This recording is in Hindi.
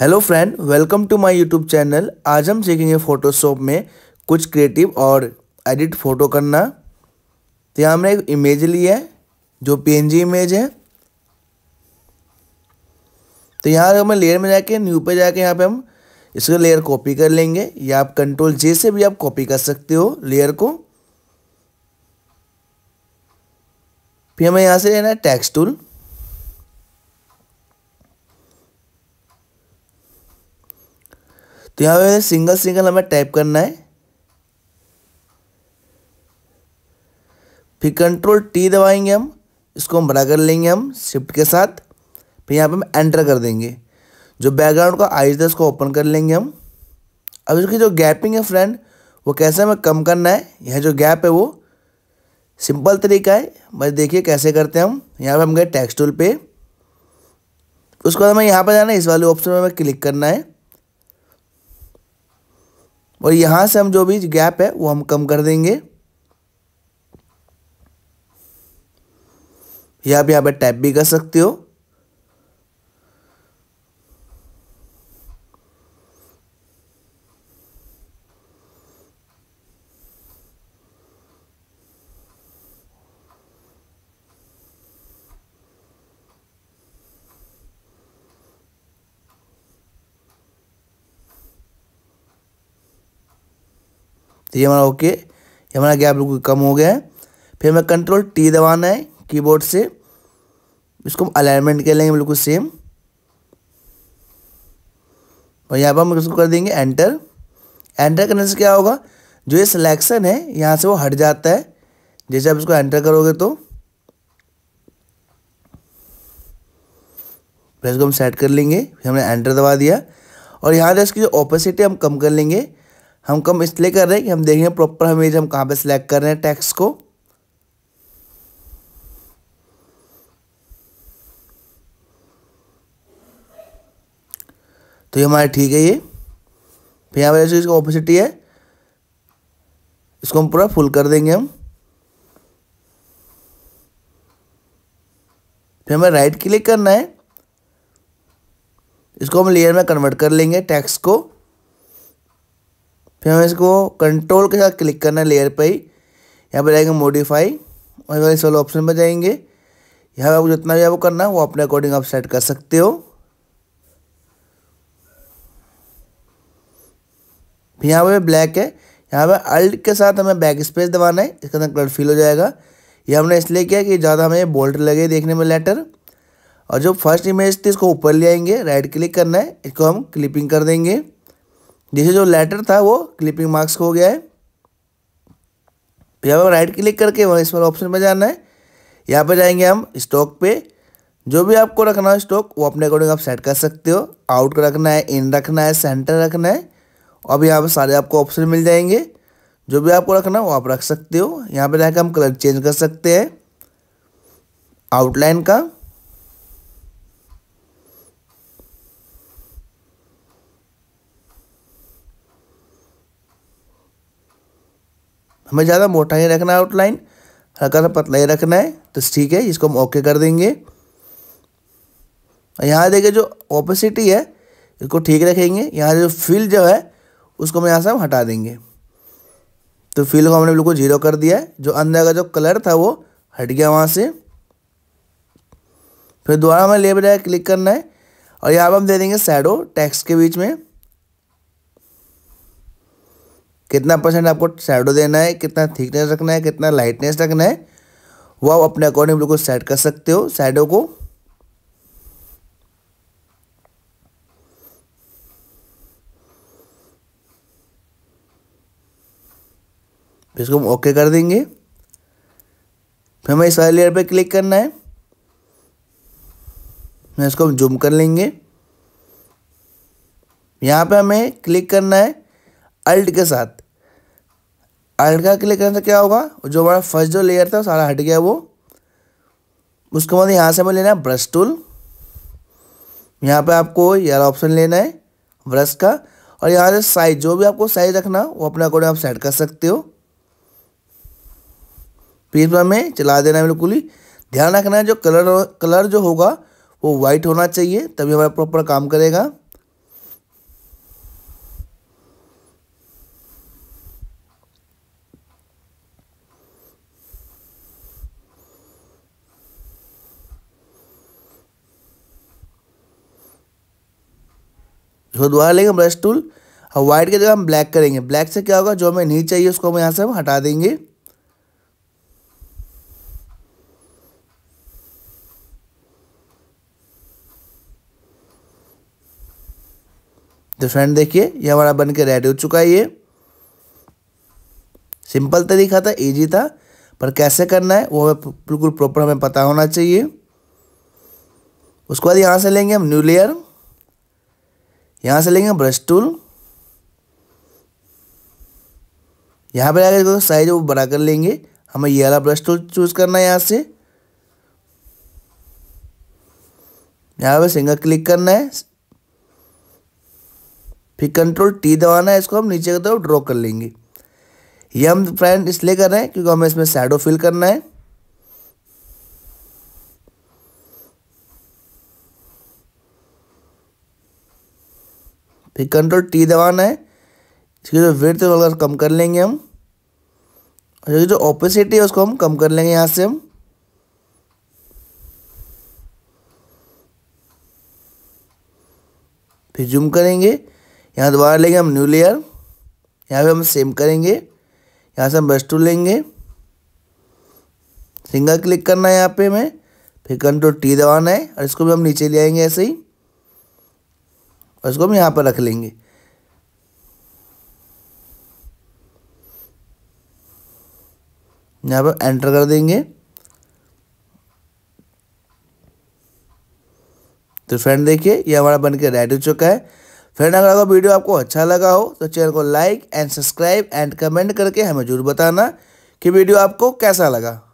hello friend welcome to my YouTube channel आज हम सीखेंगे फोटोशॉप में कुछ क्रिएटिव और एडिट फ़ोटो करना तो यहाँ हमने एक इमेज ली है जो पीएनजी इमेज है तो यहाँ हमें लेयर में जाके न्यू पे जाके यहाँ पे हम इसको लेयर कॉपी कर लेंगे या आप कंट्रोल जे से भी आप कॉपी कर सकते हो लेयर को फिर हमें यहाँ से लेना है टैक्स टूल तो यहाँ पे सिंगल सिंगल हमें टाइप करना है फिर कंट्रोल टी दबाएंगे हम इसको हम बड़ा कर लेंगे हम शिफ्ट के साथ फिर यहाँ पे हम एंटर कर देंगे जो बैकग्राउंड का आइज था उसको ओपन कर लेंगे हम अब इसकी जो गैपिंग है फ्रेंड वो कैसे हमें कम करना है यह जो गैप है वो सिंपल तरीका है बस देखिए कैसे करते हैं हम यहाँ पे हम गए टेक्स्ट टूल पे उसके बाद हमें यहाँ पर जाना है इस वाले ऑप्शन में हमें क्लिक करना है और यहाँ से हम जो भी गैप है वो हम कम कर देंगे या आप यहाँ पर टैप भी कर सकते हो तो ये हमारा ओके ये हमारा गैप बिल्कुल कम हो गया है फिर हमें कंट्रोल टी दबाना है कीबोर्ड से इसको हम अलाइनमेंट कर लेंगे बिल्कुल सेम और यहाँ पर हम इसको कर देंगे एंटर एंटर करने से क्या होगा जो ये सिलेक्शन है यहाँ से वो हट जाता है जैसे आप इसको एंटर करोगे तो फिर इसको हम सेट कर लेंगे फिर हमने एंटर दबा दिया और यहाँ से इसकी जो ओपेसिटी हम कम कर लेंगे हम कम इसलिए कर रहे हैं कि हम देखेंगे प्रॉपर हम इमेज हम कहाँ पे सिलेक्ट कर रहे हैं टैक्स को तो ये हमारे ठीक है ये फिर यहाँ पर इसका ऑपोसिटी है इसको हम पूरा फुल कर देंगे हम फिर हमें राइट क्लिक करना है इसको हम लेयर में कन्वर्ट कर लेंगे टैक्स को फिर हमें इसको कंट्रोल के साथ क्लिक करना है लेयर पर ही यहाँ पर जाएंगे मोडिफाई और वाले सोलो ऑप्शन पर जाएंगे यहाँ पर आपको जितना भी आपको करना है वो अपने अकॉर्डिंग आप सेट कर सकते हो फिर यहाँ पर ब्लैक है यहाँ पर अल्ट के साथ हमें बैक स्पेस दबाना है इसके अंदर कलर फील हो जाएगा ये हमने इसलिए किया कि ज़्यादा हमें बोल्ट लगे देखने में लेटर और जो फर्स्ट इमेज थी इसको ऊपर ले आएंगे राइट क्लिक करना है इसको हम क्लिपिंग कर देंगे जैसे जो लेटर था वो क्लिपिंग मार्क्स हो गया है फिर हमें राइट क्लिक करके वहाँ इस वाले ऑप्शन पर जाना है यहाँ पर जाएंगे हम स्टॉक पे जो भी आपको रखना हो स्टॉक वो अपने अकॉर्डिंग आप सेट कर सकते हो आउट रखना है इन रखना है सेंटर रखना है अब यहाँ पर सारे आपको ऑप्शन मिल जाएंगे जो भी आपको रखना है वो आप रख सकते हो यहाँ पर जाकर हम कलर चेंज कर सकते हैं आउटलाइन का हमें ज़्यादा मोटा ही रखना है आउटलाइन हल्का सा पतला ही रखना है तो ठीक है इसको हम ओके कर देंगे और यहाँ देखिए जो ओपेसिटी है इसको ठीक रखेंगे यहाँ जो फिल जो है उसको हम यहाँ से हम हटा देंगे तो फिल को हमने बिल्कुल जीरो कर दिया है जो अंदर का जो कलर था वो हट गया वहाँ से फिर दोबारा हमें लेबर क्लिक करना है और यहाँ पर हम दे देंगे सैडो टैक्स के बीच में कितना परसेंट आपको शेडो देना है कितना थिकनेस रखना है कितना लाइटनेस रखना है वो आप अपने अकॉर्डिंग बिल्कुल सेट कर सकते हो शेडो को इसको हम ओके कर देंगे फिर हमें इस वाले लेयर पे क्लिक करना है मैं इसको हम जूम कर लेंगे यहाँ पे हमें क्लिक करना है अल्ट के साथ आयरन का क्लिक करने से क्या होगा जो हमारा फर्स्ट जो लेयर था सारा हट गया वो उसके बाद यहाँ से हमें लेना है ब्रश टूल यहाँ पे आपको यार ऑप्शन लेना है ब्रश का और यहाँ से साइज जो भी आपको साइज रखना वो अपने अकॉर्डिंग आप सेट कर सकते हो पीस हमें चला देना है बिल्कुल ही ध्यान रखना है जो कलर कलर जो होगा वो वाइट होना चाहिए तभी हमारा प्रॉपर काम करेगा इसको दोबारा लेंगे ब्रश टूल और वाइट की जगह हम ब्लैक करेंगे ब्लैक से क्या होगा जो हमें नहीं चाहिए उसको हम यहाँ से हम हटा देंगे तो फ्रेंड देखिए ये हमारा बन के रेडी हो चुका है ये सिंपल तरीका था इजी था पर कैसे करना है वो हमें बिल्कुल प्रॉपर हमें पता होना चाहिए उसके बाद यहाँ से लेंगे हम न्यू लेयर यहां से लेंगे ब्रश टूल यहाँ पर आगे तो साइज वो बड़ा कर लेंगे हमें ये वाला ब्रश टूल चूज़ करना है यहाँ से यहाँ पर सिंगल क्लिक करना है फिर कंट्रोल टी दबाना है इसको हम नीचे की तरफ ड्रॉ कर लेंगे ये हम फ्रेंड इसलिए कर रहे हैं क्योंकि हमें इसमें शेडो फिल करना है फिर कंट्रोल टी दबाना है इसकी जो वेट है कम कर लेंगे हम और जो ओपेसिटी है उसको हम कम कर लेंगे यहाँ से हम फिर जूम करेंगे यहाँ दोबारा लेंगे हम न्यू लेयर यहाँ पे हम सेम करेंगे यहाँ से हम ब्रश टू लेंगे सिंगल क्लिक करना है यहाँ पे हमें फिर कंट्रोल टी दबाना है और इसको भी हम नीचे ले आएंगे ऐसे ही इसको हम यहाँ पर रख लेंगे यहाँ पर एंटर कर देंगे तो फ्रेंड देखिए ये हमारा बन के रेडी हो चुका है फ्रेंड अगर आपका वीडियो आपको अच्छा लगा हो तो चैनल को like and subscribe and comment करके हमें जरूर बताना कि वीडियो आपको कैसा लगा